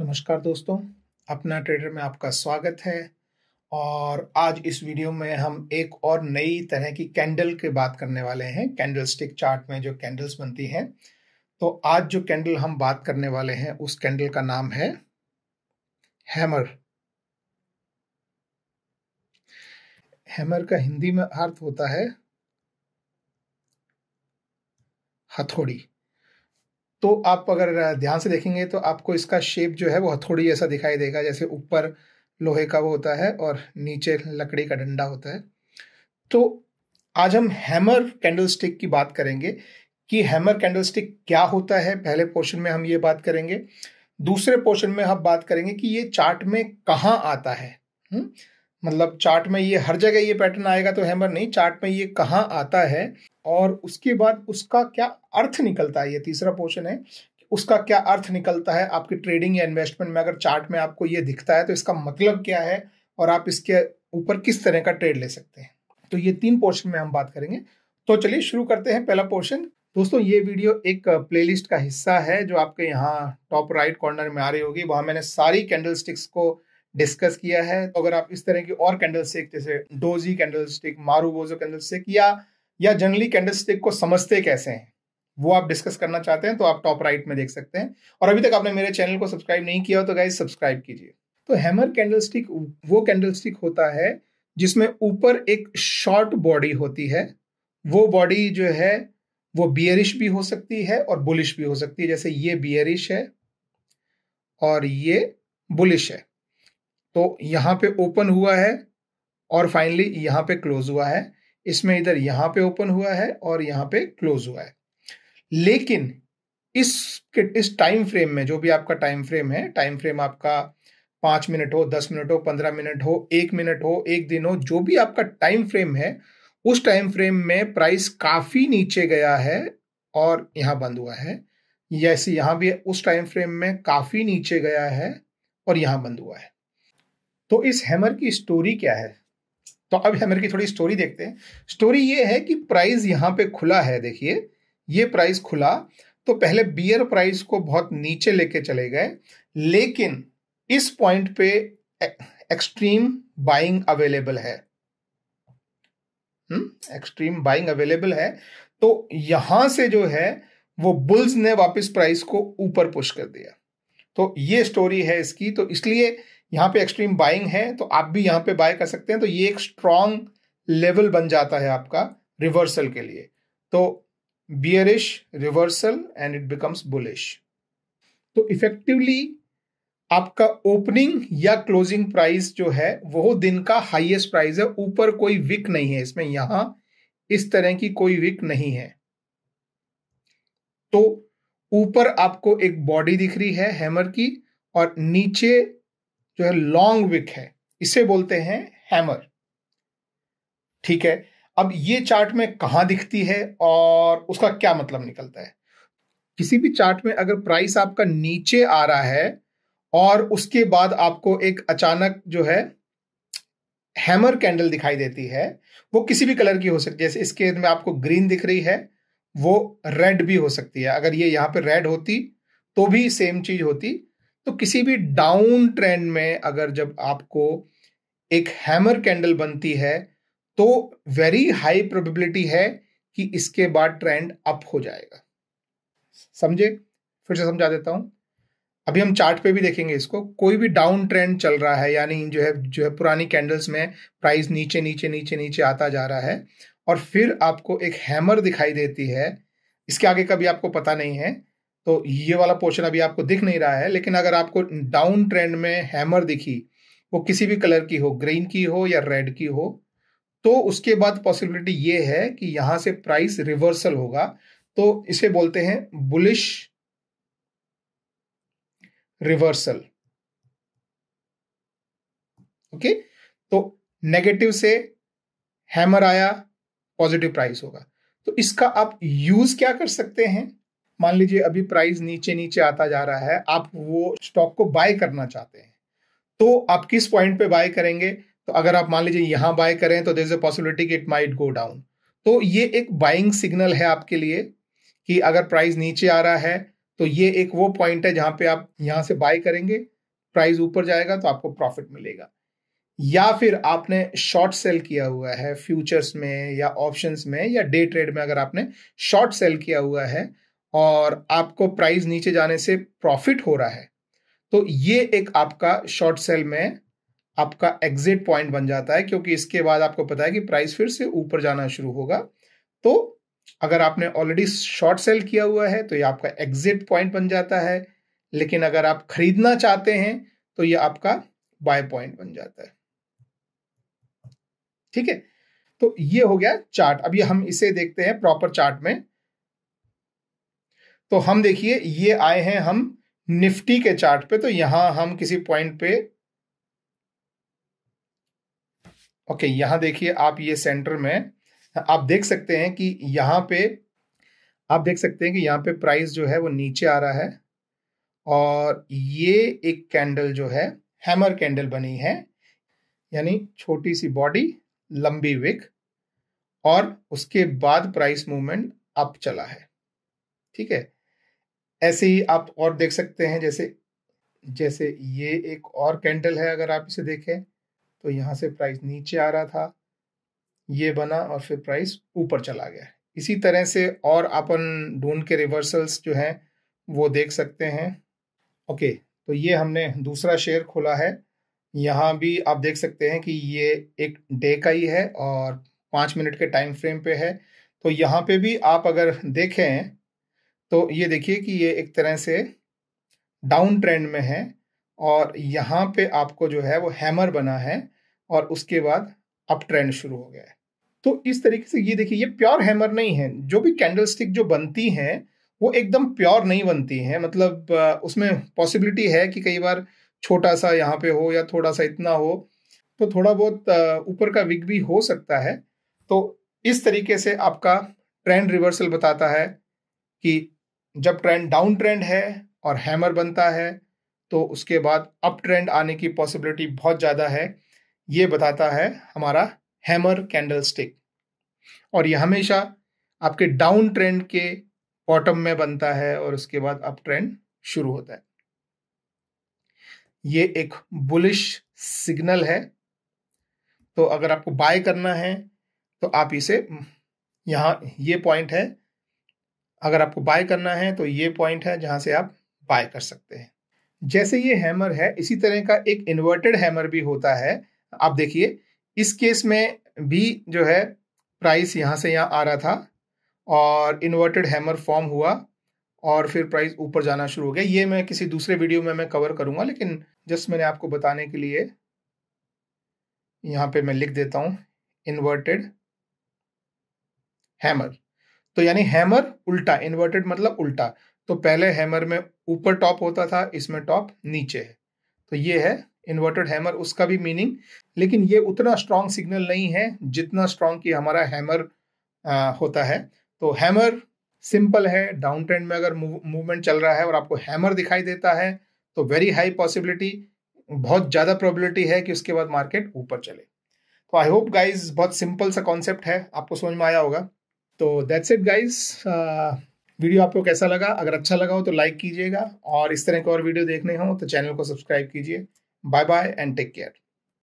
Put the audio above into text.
नमस्कार दोस्तों अपना ट्रेडर में आपका स्वागत है और आज इस वीडियो में हम एक और नई तरह की कैंडल के बात करने वाले हैं कैंडल स्टिक चार्ट में जो कैंडल्स बनती हैं तो आज जो कैंडल हम बात करने वाले हैं उस कैंडल का नाम है हैमर हैमर का हिंदी में अर्थ होता है हथौड़ी तो आप अगर ध्यान से देखेंगे तो आपको इसका शेप जो है वो हथौड़ी ऐसा दिखाई देगा जैसे ऊपर लोहे का वो होता है और नीचे लकड़ी का डंडा होता है तो आज हम हैमर कैंडलस्टिक की बात करेंगे कि हैमर कैंडलस्टिक क्या होता है पहले पोर्शन में हम ये बात करेंगे दूसरे पोर्शन में हम बात करेंगे कि ये चार्ट में कहाँ आता है हुँ? हम्म? मतलब चार्ट में ये हर जगह ये पैटर्न आएगा तो हैमर नहीं चार्ट में ये कहाँ आता है और उसके बाद उसका क्या अर्थ निकलता है ये तीसरा पोर्शन है उसका क्या अर्थ निकलता है आपकी ट्रेडिंग या इन्वेस्टमेंट में अगर चार्ट में आपको ये दिखता है तो इसका मतलब क्या है और आप इसके ऊपर किस तरह का ट्रेड ले सकते हैं तो ये तीन पोर्शन में हम बात करेंगे तो चलिए शुरू करते हैं पहला पोर्शन दोस्तों ये वीडियो एक प्लेलिस्ट का हिस्सा है जो आपके यहाँ टॉप राइट कॉर्नर में आ रही होगी वहाँ मैंने सारी कैंडल स्टिक्स को डिस्कस किया है तो अगर आप इस तरह की और कैंडल स्टिक जैसे doji candlestick marubozu candle stick या या जनरली कैंडल स्टिक को समझते कैसे हैं वो आप डिस्कस करना चाहते हैं तो आप टॉप राइट में देख सकते हैं और अभी तक आपने मेरे चैनल को सब्सक्राइब नहीं किया हो तो गाइज सब्सक्राइब कीजिए तो हैमर कैंडल स्टिक वो कैंडल स्टिक होता है जिसमें ऊपर एक शॉर्ट बॉडी होती है वो बॉडी जो है वो बियरिश भी हो सकती है और बुलिश भी हो सकती है जैसे ये बियरिश है और ये बुलिश है तो यहाँ पे ओपन हुआ है और फाइनली यहाँ पे क्लोज हुआ है इसमें इधर यहाँ पे ओपन हुआ है और यहाँ पे क्लोज हुआ है लेकिन इस इस टाइम फ्रेम में जो भी आपका टाइम फ्रेम है टाइम फ्रेम आपका पाँच मिनट हो दस मिनट हो पंद्रह मिनट हो एक मिनट हो एक दिन हो जो भी आपका टाइम फ्रेम है उस टाइम फ्रेम में प्राइस काफ़ी नीचे गया है और यहाँ बंद हुआ है जैसे यहाँ भी उस टाइम फ्रेम में काफ़ी नीचे गया है और यहाँ बंद हुआ है तो इस हैमर की स्टोरी क्या है तो अब हैमर की थोड़ी स्टोरी देखते हैं स्टोरी ये है कि प्राइस यहाँ पे खुला है देखिए ये प्राइस खुला तो पहले बियर प्राइस को बहुत नीचे लेके चले गए लेकिन इस पॉइंट पे एक्सट्रीम बाइंग अवेलेबल है एक्सट्रीम बाइंग अवेलेबल है तो यहां से जो है वो बुल्स ने वापस प्राइस को ऊपर पुश कर दिया तो ये स्टोरी है इसकी तो इसलिए यहाँ पे एक्सट्रीम बाइंग है तो आप भी यहाँ पे बाय कर सकते हैं तो ये एक स्ट्रॉन्ग लेवल बन जाता है आपका रिवर्सल के लिए तो bearish reversal and it becomes bullish तो इफेक्टिवली आपका ओपनिंग या क्लोजिंग प्राइस जो है वह दिन का हाइएस्ट प्राइस है ऊपर कोई विक नहीं है इसमें यहां इस तरह की कोई विक नहीं है तो ऊपर आपको एक बॉडी दिख रही है हैमर की और नीचे जो है लॉन्ग विक है इसे बोलते हैं हैमर ठीक है अब ये चार्ट में कहां दिखती है और उसका क्या मतलब निकलता है किसी भी चार्ट में अगर प्राइस आपका नीचे आ रहा है और उसके बाद आपको एक अचानक जो है हैमर कैंडल दिखाई देती है वो किसी भी कलर की हो सकती है जैसे इसके में आपको ग्रीन दिख रही है वो रेड भी हो सकती है अगर ये यहाँ पे रेड होती तो भी सेम चीज होती तो किसी भी डाउन ट्रेंड में अगर जब आपको एक हैमर कैंडल बनती है तो वेरी हाई प्रोबेबिलिटी है कि इसके बाद ट्रेंड अप हो जाएगा समझे फिर से समझा देता हूं अभी हम चार्ट पे भी देखेंगे इसको कोई भी डाउन ट्रेंड चल रहा है यानी जो है जो है पुरानी कैंडल्स में प्राइस नीचे नीचे नीचे नीचे आता जा रहा है और फिर आपको एक हैमर दिखाई देती है इसके आगे का भी आपको पता नहीं है तो ये वाला पोर्शन अभी आपको दिख नहीं रहा है लेकिन अगर आपको डाउन ट्रेंड में हैमर दिखी वो किसी भी कलर की हो ग्रीन की हो या रेड की हो तो उसके बाद पॉसिबिलिटी ये है कि यहां से प्राइस रिवर्सल होगा तो इसे बोलते हैं बुलिश रिवर्सल ओके तो नेगेटिव से हैमर आया पॉजिटिव प्राइस होगा तो इसका आप यूज क्या कर सकते हैं मान लीजिए अभी प्राइस नीचे नीचे आता जा रहा है आप वो स्टॉक को बाय करना चाहते हैं तो आप किस पॉइंट पे बाय करेंगे तो अगर आप मान लीजिए यहाँ बाय करें तो there is a possibility it might go down तो ये एक बाइंग सिग्नल है आपके लिए कि अगर प्राइस नीचे आ रहा है तो ये एक वो पॉइंट है जहां पे आप यहां से बाय करेंगे प्राइस ऊपर जाएगा तो आपको प्रॉफिट मिलेगा या फिर आपने शॉर्ट सेल किया हुआ है फ्यूचर्स में या ऑप्शंस में या डे ट्रेड में अगर आपने शॉर्ट सेल किया हुआ है और आपको प्राइस नीचे जाने से प्रॉफिट हो रहा है तो ये एक आपका शॉर्ट सेल में आपका एग्जिट पॉइंट बन जाता है क्योंकि इसके बाद आपको पता है कि प्राइस फिर से ऊपर जाना शुरू होगा तो अगर आपने ऑलरेडी शॉर्ट सेल किया हुआ है तो ये आपका एग्जिट पॉइंट बन जाता है लेकिन अगर आप खरीदना चाहते हैं तो ये आपका बाय पॉइंट बन जाता है ठीक है तो ये हो गया चार्ट अभी हम इसे देखते हैं प्रॉपर चार्ट में तो हम देखिए ये आए हैं हम निफ्टी के चार्ट पे तो यहां हम किसी पॉइंट पे ओके यहां देखिए आप ये सेंटर में आप देख सकते हैं कि यहां पे आप देख सकते हैं कि यहां पे प्राइस जो है वो नीचे आ रहा है और ये एक कैंडल जो है हैमर कैंडल बनी है यानी छोटी सी बॉडी लंबी विक और उसके बाद प्राइस मूवमेंट अप चला है ठीक है ऐसे ही आप और देख सकते हैं जैसे जैसे ये एक और कैंडल है अगर आप इसे देखें तो यहां से प्राइस नीचे आ रहा था ये बना और फिर प्राइस ऊपर चला गया इसी तरह से और अपन ढूंढ के रिवर्सल्स जो हैं वो देख सकते हैं ओके तो ये हमने दूसरा शेयर खोला है यहाँ भी आप देख सकते हैं कि ये एक डे का ही है और पाँच मिनट के टाइम फ्रेम पे है तो यहाँ पे भी आप अगर देखें तो ये देखिए कि ये एक तरह से डाउन ट्रेंड में है और यहाँ पे आपको जो है वो हैमर बना है और उसके बाद अप ट्रेंड शुरू हो गया है तो इस तरीके से ये देखिए ये प्योर हैमर नहीं है जो भी कैंडलस्टिक जो बनती हैं वो एकदम प्योर नहीं बनती हैं मतलब उसमें पॉसिबिलिटी है कि कई बार छोटा सा यहाँ पे हो या थोड़ा सा इतना हो तो थोड़ा बहुत ऊपर का विग भी हो सकता है तो इस तरीके से आपका ट्रेंड रिवर्सल बताता है कि जब ट्रेंड डाउन ट्रेंड है और हैमर बनता है तो उसके बाद अप ट्रेंड आने की पॉसिबिलिटी बहुत ज़्यादा है ये बताता है हमारा हैमर कैंडल स्टिक और यह हमेशा आपके डाउन ट्रेंड के बॉटम में बनता है और उसके बाद अप ट्रेंड शुरू होता है ये एक बुलिश सिग्नल है तो अगर आपको बाय करना है तो आप इसे यहां ये पॉइंट है अगर आपको बाय करना है तो ये पॉइंट है जहां से आप बाय कर सकते हैं जैसे ये हैमर है इसी तरह का एक इन्वर्टेड हैमर भी होता है आप देखिए इस केस में भी जो है प्राइस यहां से यहां आ रहा था और इन्वर्टेड हैमर फॉर्म हुआ और फिर प्राइस ऊपर जाना शुरू हो गया ये मैं किसी दूसरे वीडियो में मैं कवर करूंगा लेकिन जस्ट मैंने आपको बताने के लिए यहां पे मैं लिख देता हूं इन्वर्टेड हैमर तो यानी हैमर उल्टा इन्वर्टेड मतलब उल्टा तो पहले हैमर में ऊपर टॉप होता था इसमें टॉप नीचे है तो ये है इन्वर्टेड हैमर उसका भी मीनिंग लेकिन ये उतना स्ट्रांग सिग्नल नहीं है जितना स्ट्रांग कि हमारा हैमर आ, होता है तो हैमर सिंपल है डाउन ट्रेंड में अगर मूवमेंट चल रहा है और आपको हैमर दिखाई देता है तो वेरी हाई पॉसिबिलिटी बहुत ज़्यादा प्रोबेबिलिटी है कि उसके बाद मार्केट ऊपर चले तो आई होप गाइज बहुत सिंपल सा कॉन्सेप्ट है आपको समझ में आया होगा तो दैट्स इट गाइज वीडियो आपको कैसा लगा अगर अच्छा लगा हो तो लाइक कीजिएगा और इस तरह के और वीडियो देखने हो तो चैनल को सब्सक्राइब कीजिए bye bye and take care